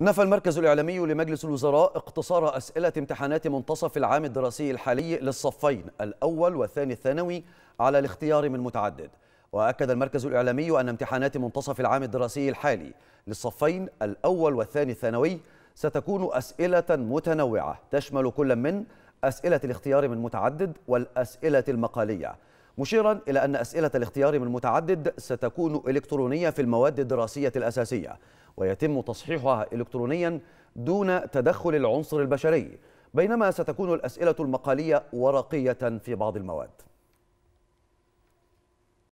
نفى المركز الإعلامي لمجلس الوزراء اقتصار أسئلة امتحانات منتصف العام الدراسي الحالي للصفين الأول والثاني الثانوي على الاختيار من متعدد وأكد المركز الإعلامي أن امتحانات منتصف العام الدراسي الحالي للصفين الأول والثاني الثانوي ستكون أسئلة متنوعة تشمل كل من أسئلة الاختيار من متعدد والأسئلة المقالية مشيرا إلى أن أسئلة الاختيار من متعدد ستكون إلكترونية في المواد الدراسية الأساسية ويتم تصحيحها إلكترونيا دون تدخل العنصر البشري بينما ستكون الأسئلة المقالية ورقية في بعض المواد